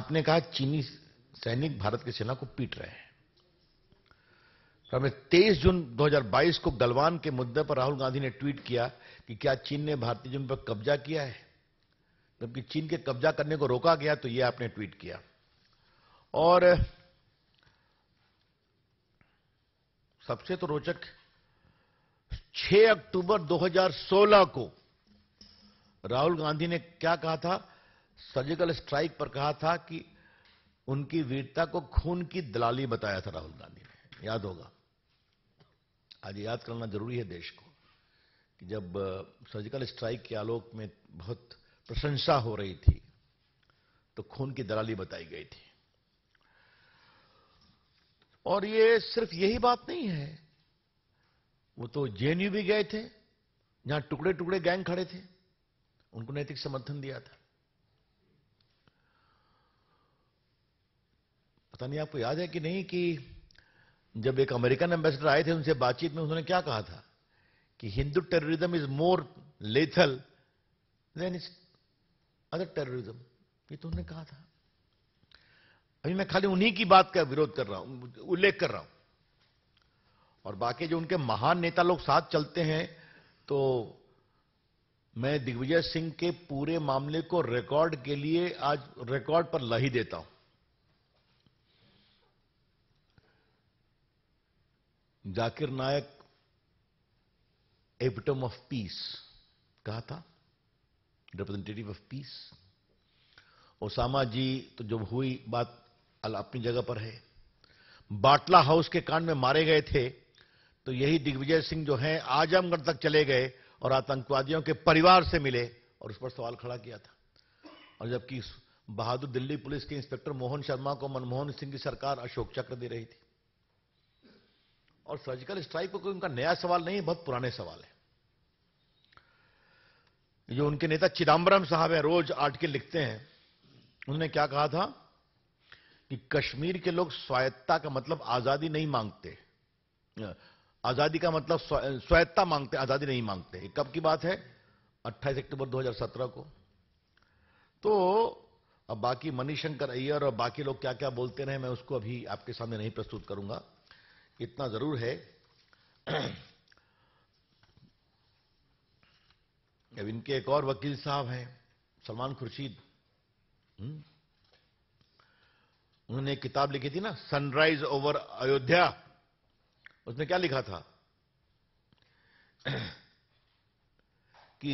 आपने कहा चीनी सैनिक भारत की सेना को पीट रहे हैं तो हमें 23 जून 2022 को गलवान के मुद्दे पर राहुल गांधी ने ट्वीट किया कि क्या चीन ने भारतीय जमीन पर कब्जा किया है जबकि चीन के कब्जा करने को रोका गया तो यह आपने ट्वीट किया और सबसे तो रोचक 6 अक्टूबर 2016 को राहुल गांधी ने क्या कहा था सर्जिकल स्ट्राइक पर कहा था कि उनकी वीरता को खून की दलाली बताया था राहुल गांधी ने याद होगा आज याद करना जरूरी है देश को कि जब सर्जिकल स्ट्राइक के आलोक में बहुत प्रशंसा हो रही थी तो खून की दलाली बताई गई थी और ये सिर्फ यही बात नहीं है वो तो जेएनयू भी गए थे जहां टुकड़े टुकड़े गैंग खड़े थे उनको नैतिक समर्थन दिया था पता नहीं आपको याद है कि नहीं कि जब एक अमेरिकन एम्बेसडर आए थे उनसे बातचीत में उन्होंने क्या कहा था कि Hindu terrorism is more lethal than is other terrorism ये तो उन्होंने कहा था अभी मैं खाली उन्हीं की बात का विरोध कर रहा हूं उल्लेख कर रहा हूं और बाकी जो उनके महान नेता लोग साथ चलते हैं तो मैं दिग्विजय सिंह के पूरे मामले को रिकॉर्ड के लिए आज रिकॉर्ड पर लही देता हूं Zakir Naik epitome of peace कहा था representative of peace Osama ji तो जब हुई बात अपनी जगह पर है बाटला हाउस के कांड में मारे गए थे तो यही दिग्विजय सिंह जो हैं आजमगढ़ तक चले गए और आतंकवादियों के परिवार से मिले और उस पर सवाल खड़ा किया था और जबकि बहादुर दिल्ली पुलिस के इंस्पेक्टर मोहन शर्मा को मनमोहन सिंह की सरकार अशोक चक्र दे रही थी और सर्जिकल स्ट्राइक कोई उनका नया सवाल नहीं है बहुत पुराने सवाल है जो उनके नेता चिदम्बरम साहब है रोज आर्टिकल लिखते हैं उन्होंने क्या कहा था कि कश्मीर के लोग स्वायत्ता का मतलब आजादी नहीं मांगते आजादी का मतलब स्वायत्ता मांगते आजादी नहीं मांगते कब की बात है 28 अक्टूबर 2017 को तो अब बाकी मनीष शंकर अय्यर और बाकी लोग क्या क्या बोलते रहे मैं उसको अभी आपके सामने नहीं प्रस्तुत करूंगा इतना जरूर है अब इनके एक और वकील साहब हैं सलमान खुर्शीद हम्म। उन्होंने किताब लिखी थी ना सनराइज ओवर अयोध्या उसमें क्या लिखा था कि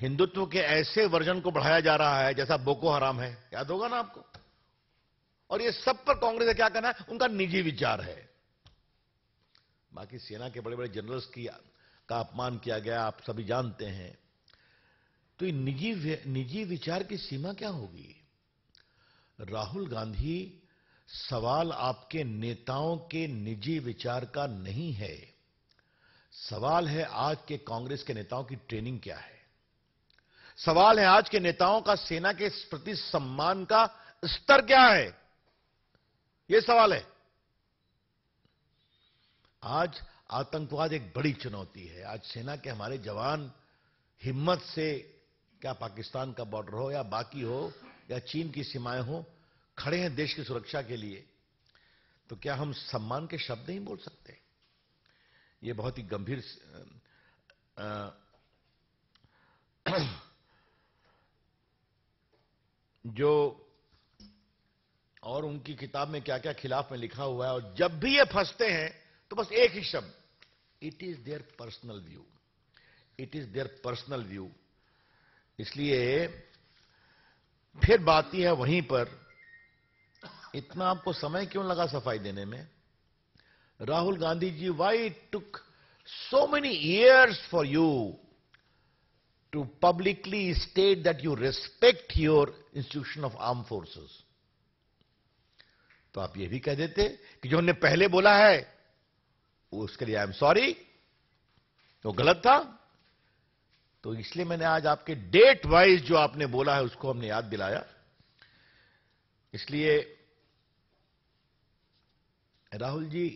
हिंदुत्व के ऐसे वर्जन को बढ़ाया जा रहा है जैसा बोको हराम है याद होगा ना आपको और ये सब पर कांग्रेस का क्या कहना है उनका निजी विचार है बाकी सेना के बड़े बड़े जनरल्स की का अपमान किया गया आप सभी जानते हैं तो निजी निजी विचार की सीमा क्या होगी राहुल गांधी सवाल आपके नेताओं के निजी विचार का नहीं है सवाल है आज के कांग्रेस के नेताओं की ट्रेनिंग क्या है सवाल है आज के नेताओं का सेना के प्रति सम्मान का स्तर क्या है यह सवाल है आज आतंकवाद एक बड़ी चुनौती है आज सेना के हमारे जवान हिम्मत से क्या पाकिस्तान का बॉर्डर हो या बाकी हो या चीन की सीमाएं हो खड़े हैं देश की सुरक्षा के लिए तो क्या हम सम्मान के शब्द नहीं बोल सकते ये बहुत ही गंभीर स... आ, जो और उनकी किताब में क्या क्या खिलाफ में लिखा हुआ है और जब भी ये फंसते हैं तो बस एक ही शब्द it is their personal view it is their personal view इसलिए फिर बात यह है वहीं पर इतना आपको समय क्यों लगा सफाई देने में Rahul Gandhi ji why took so many years for you to publicly state that you respect your institution of arm forces तो आप यह भी कह देते कि जो हमने पहले बोला है उसके लिए आई एम सॉरी वो गलत था तो इसलिए मैंने आज आपके डेट वाइज जो आपने बोला है उसको हमने याद दिलाया इसलिए राहुल जी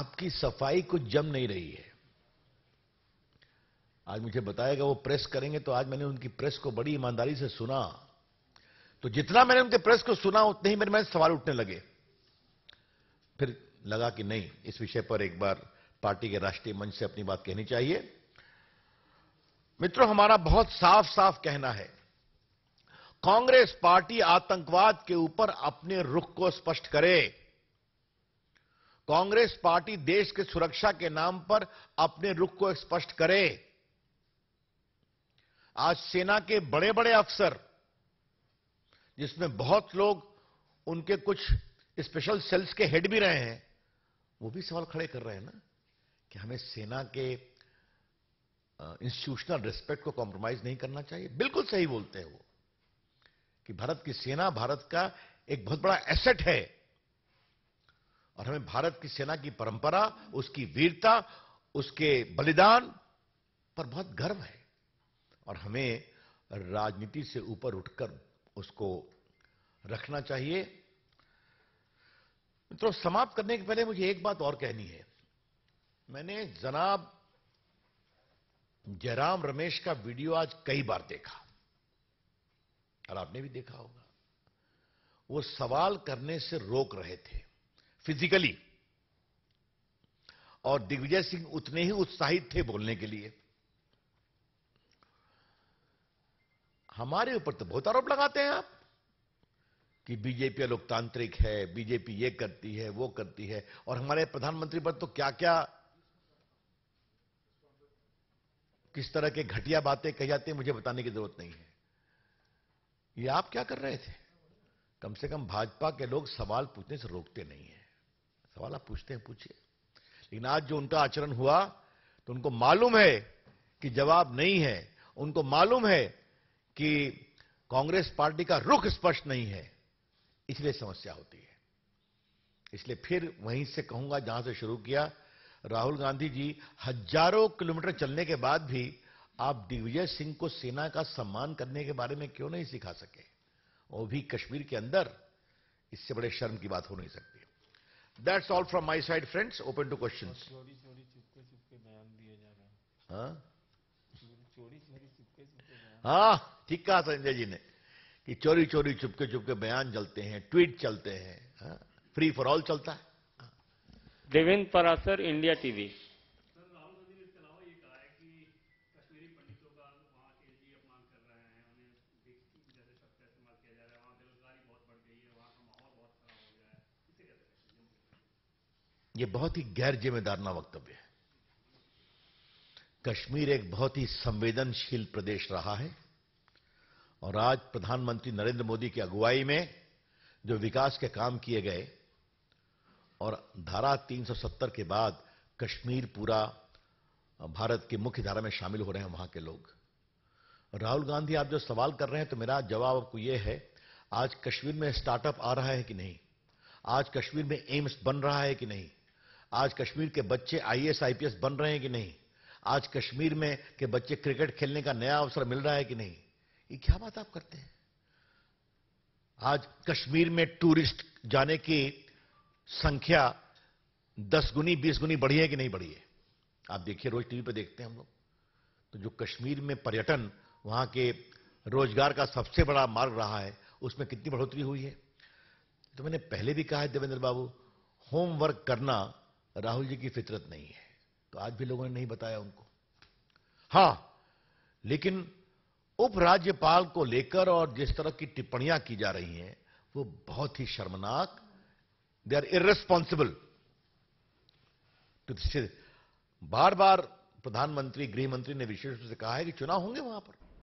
आपकी सफाई कुछ जम नहीं रही है आज मुझे बताएगा वो प्रेस करेंगे तो आज मैंने उनकी प्रेस को बड़ी ईमानदारी से सुना तो जितना मैंने उनके प्रेस को सुना उतने ही मेरे में सवाल उठने लगे फिर लगा कि नहीं इस विषय पर एक बार पार्टी के राष्ट्रीय मंच से अपनी बात कहनी चाहिए मित्रों हमारा बहुत साफ साफ कहना है कांग्रेस पार्टी आतंकवाद के ऊपर अपने रुख को स्पष्ट करे कांग्रेस पार्टी देश के सुरक्षा के नाम पर अपने रुख को स्पष्ट करे आज सेना के बड़े बड़े अफसर जिसमें बहुत लोग उनके कुछ स्पेशल सेल्स के हेड भी रहे हैं वो भी सवाल खड़े कर रहे हैं ना कि हमें सेना के इंस्टीट्यूशनल रिस्पेक्ट को कॉम्प्रोमाइज नहीं करना चाहिए बिल्कुल सही बोलते हैं वो कि भारत की सेना भारत का एक बहुत बड़ा एसेट है और हमें भारत की सेना की परंपरा उसकी वीरता उसके बलिदान पर बहुत गर्व है और हमें राजनीति से ऊपर उठकर उसको रखना चाहिए तो समाप्त करने के पहले मुझे एक बात और कहनी है मैंने जनाब जयराम रमेश का वीडियो आज कई बार देखा और आपने भी देखा होगा वो सवाल करने से रोक रहे थे फिजिकली और दिग्विजय सिंह उतने ही उत्साहित थे बोलने के लिए हमारे ऊपर तो बहुत आरोप लगाते हैं आप कि बीजेपी लोकतांत्रिक है बीजेपी ये करती है वो करती है और हमारे प्रधानमंत्री पर तो क्या क्या किस तरह के घटिया बातें कही जाती है मुझे बताने की जरूरत नहीं है ये आप क्या कर रहे थे कम से कम भाजपा के लोग सवाल पूछने से रोकते नहीं है सवाल आप पूछते हैं पूछिए लेकिन आज जो उनका आचरण हुआ तो उनको मालूम है कि जवाब नहीं है उनको मालूम है कि कांग्रेस पार्टी का रुख स्पष्ट नहीं है इसलिए समस्या होती है इसलिए फिर वहीं से कहूंगा जहां से शुरू किया राहुल गांधी जी हजारों किलोमीटर चलने के बाद भी आप दिग्विजय सिंह को सेना का सम्मान करने के बारे में क्यों नहीं सिखा सके वो भी कश्मीर के अंदर इससे बड़े शर्म की बात हो नहीं सकती that's all from my side friends open to question हाँ ठीक कहा संजय जी ने कि चोरी चोरी चुपके चुपके बयान चलते हैं ट्वीट चलते हैं फ्री फॉर ऑल चलता है देवेंद्र परासर इंडिया टीवी ये बहुत ही गैर जिम्मेदारना वक्तव्य है कश्मीर एक बहुत ही संवेदनशील प्रदेश रहा है और आज प्रधानमंत्री नरेंद्र मोदी की अगुवाई में जो विकास के काम किए गए और धारा 370 के बाद कश्मीर पूरा भारत की मुख्य धारा में शामिल हो रहे हैं वहां के लोग राहुल गांधी आप जो सवाल कर रहे हैं तो मेरा जवाब आपको यह है आज कश्मीर में स्टार्टअप आ रहा है कि नहीं आज कश्मीर में एम्स बन रहा है कि नहीं आज कश्मीर के बच्चे आईएएस आईपीएस बन रहे हैं कि नहीं आज कश्मीर में के बच्चे क्रिकेट खेलने का नया अवसर मिल रहा है कि नहीं ये क्या बात आप करते हैं आज कश्मीर में टूरिस्ट जाने की संख्या दस गुनी बीस गुनी बढ़ी है कि नहीं बढ़ी है आप देखिए रोज टीवी पर देखते हैं हम लोग तो जो कश्मीर में पर्यटन वहां के रोजगार का सबसे बड़ा मार्ग रहा है उसमें कितनी बढ़ोतरी हुई है तो मैंने पहले भी कहा है देवेंद्र बाबू होमवर्क करना राहुल जी की फितरत नहीं है तो आज भी लोगों ने नहीं बताया उनको हां लेकिन उपराज्यपाल को लेकर और जिस तरह की टिप्पणियां की जा रही हैं वो बहुत ही शर्मनाक दे आर इरेस्पॉन्सिबल बार बार प्रधानमंत्री गृहमंत्री ने विशेष रूप से कहा है कि चुनाव होंगे वहां पर